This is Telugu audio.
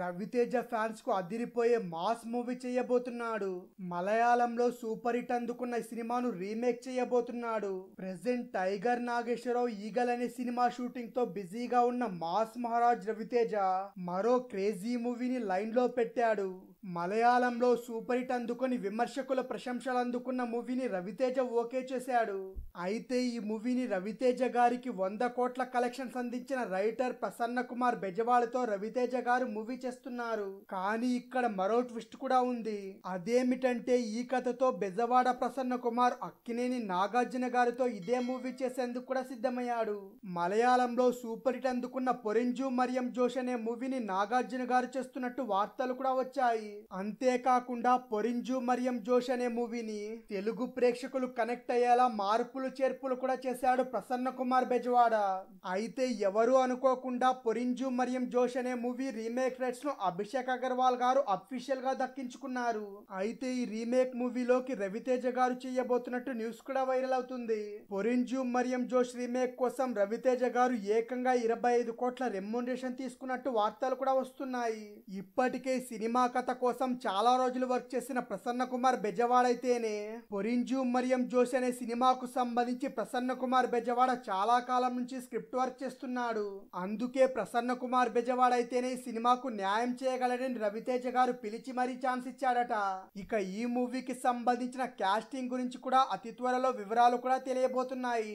రవితేజ ఫ్యాన్స్ కు అదిరిపోయే మాస్ మూవీ చేయబోతున్నాడు మలయాళంలో సూపర్ హిట్ అందుకున్న సినిమాను రీమేక్ చేయబోతున్నాడు ప్రెసెంట్ టైగర్ నాగేశ్వరరావు ఈగల్ అనే సినిమా షూటింగ్ తో బిజీగా ఉన్న మాస్ మహారాజ్ రవితేజ మరో క్రేజీ మూవీని లైన్ లో పెట్టాడు మలయాళంలో సూపర్ హిట్ అందుకొని విమర్శకుల ప్రశంసలు అందుకున్న మూవీని రవితేజ ఓకే చేశాడు అయితే ఈ మూవీని రవితేజ గారికి వంద కోట్ల కలెక్షన్స్ అందించిన రైటర్ ప్రసన్న కుమార్ బెజవాళ్లతో రవితేజ గారు మూవీ చేస్తున్నారు కానీ ఇక్కడ మరో ట్విస్ట్ కూడా ఉంది అదేమిటంటే ఈ కథతో బెజవాడ ప్రసన్న కుమార్ అక్కినేని నాగార్జున గారితో ఇదే మూవీ చేసేందుకు కూడా సిద్ధమయ్యాడు మలయాళంలో సూపర్ హిట్ అందుకున్న పొరెంజు మరియం జోష్ అనే మూవీని నాగార్జున గారు చేస్తున్నట్టు వార్తలు కూడా వచ్చాయి అంతేకాకుండా పొరింజు మరియం జోష్ అనే మూవీని తెలుగు ప్రేక్షకులు కనెక్ట్ అయ్యేలా మార్పులు చేర్పులు కూడా చేశాడు ప్రసన్న కుమార్ బెజవాడ అయితే ఎవరు అనుకోకుండా పొరింజు మరియం జోష్ అనే మూవీ రీమేక్ రైట్స్ రైట్స్ ను అభిషేక్ అగర్వాల్ గారు అఫీషియల్ గా దక్కించుకున్నారు అయితే ఈ రీమేక్ మూవీలోకి రవితేజ గారు చేయబోతున్నట్టు న్యూస్ కూడా వైరల్ అవుతుంది పొరింజు మరియం జోష్ రీమేక్ కోసం రవితేజ గారు ఏకంగా ఇరవై ఐదు కోట్ల రెమ్యునరేషన్ తీసుకున్నట్టు వార్తలు కూడా వస్తున్నాయి ఇప్పటికే సినిమా కథ కోసం చాలా రోజులు వర్క్ చేసిన ప్రసన్న కుమార్ బెజవాడ అయితేనే పొరింజు మరియం జోష్ అనే సినిమాకు సంబంధించి ప్రసన్న కుమార్ బెజవాడ చాలా కాలం నుంచి స్క్రిప్ట్ వర్క్ చేస్తున్నాడు అందుకే ప్రసన్న కుమార్ బెజవాడ అయితేనే సినిమాకు న్యాయం చేయగలడని రవితేజ గారు పిలిచి మరీ ఛాన్స్ ఇచ్చాడట ఇక ఈ మూవీకి సంబంధించిన క్యాస్టింగ్ గురించి కూడా అతి త్వరలో వివరాలు కూడా తెలియబోతున్నాయి